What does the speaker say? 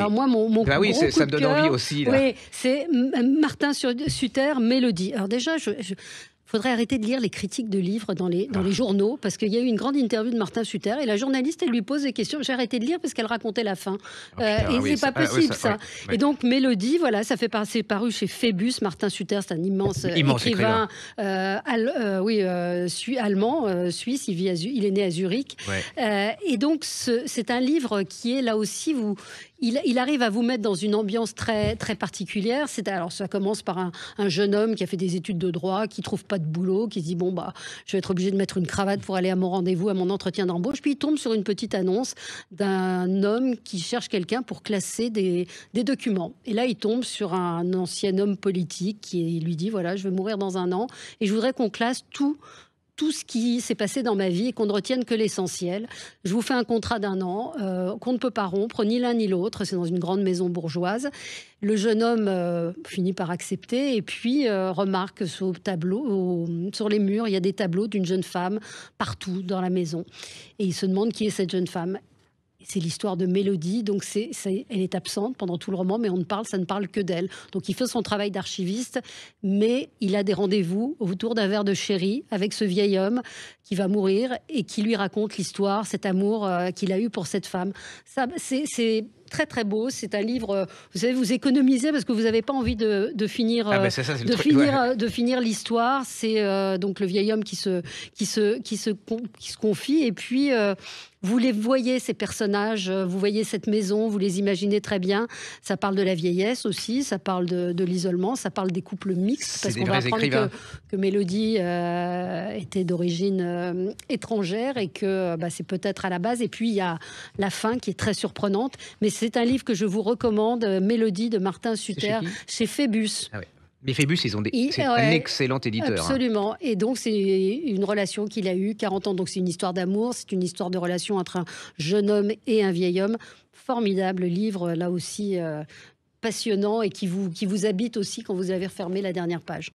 Alors ah, moi, mon, mon bah oui, coup ça me donne envie aussi. Oui, c'est Martin Suter, Mélodie. Alors déjà, je, faudrait arrêter de lire les critiques de livres dans les, dans les ah. journaux, parce qu'il y a eu une grande interview de Martin Suter, et la journaliste, elle lui pose des questions. J'ai arrêté de lire parce qu'elle racontait la fin. Ah, euh, et c'est pas possible, ça. Et donc, Mélodie, voilà, ça fait paru chez Phébus. Martin Suter, c'est un immense, écrivain, allemand, suisse, il, vit il est né à Zurich. Euh, et donc, c'est un livre qui est là aussi, vous, il, arrive à vous mettre dans une ambiance très, très particulière. C'est, alors, ça commence par un, jeune homme qui a fait des études de droit, qui trouve pas de boulot, qui se dit Bon, bah, je vais être obligé de mettre une cravate pour aller à mon rendez-vous, à mon entretien d'embauche. Puis il tombe sur une petite annonce d'un homme qui cherche quelqu'un pour classer des, des documents. Et là, il tombe sur un ancien homme politique qui lui dit Voilà, je vais mourir dans un an et je voudrais qu'on classe tout tout ce qui s'est passé dans ma vie et qu'on ne retienne que l'essentiel. Je vous fais un contrat d'un an euh, qu'on ne peut pas rompre, ni l'un ni l'autre. C'est dans une grande maison bourgeoise. Le jeune homme euh, finit par accepter et puis euh, remarque sur, tableau, sur les murs, il y a des tableaux d'une jeune femme partout dans la maison. Et il se demande qui est cette jeune femme c'est l'histoire de Mélodie, donc c'est, elle est absente pendant tout le roman, mais on ne parle, ça ne parle que d'elle. Donc il fait son travail d'archiviste, mais il a des rendez-vous autour d'un verre de chéri avec ce vieil homme qui va mourir et qui lui raconte l'histoire, cet amour euh, qu'il a eu pour cette femme. Ça, c'est très très beau. C'est un livre, euh, vous savez, vous économisez parce que vous n'avez pas envie de, finir, de, finir l'histoire. C'est euh, donc le vieil homme qui se, qui se, qui se, qui se confie et puis vous les voyez, ces personnages, euh, vous voyez cette maison, vous les imaginez très bien. Ça parle de la vieillesse aussi, ça parle de, l'isolement, ça parle des couples mixtes, parce qu'on va apprendre que, Mélodie euh, était d'origine euh, étrangère et que bah, c'est peut-être à la base. Et puis, il y a la fin qui est très surprenante. Mais c'est un livre que je vous recommande, Mélodie de Martin Suter, chez, Phoebus. Phébus. Ah mais Phébus, ils ont des, c'est un excellent éditeur. Hein. Absolument. Et donc, c'est une relation qu'il a eue, 40 ans. Donc, c'est une histoire d'amour, c'est une histoire de relation entre un jeune homme et un vieil homme. Formidable livre, là aussi, euh, passionnant et qui vous, qui vous habite aussi quand vous avez refermé la dernière page.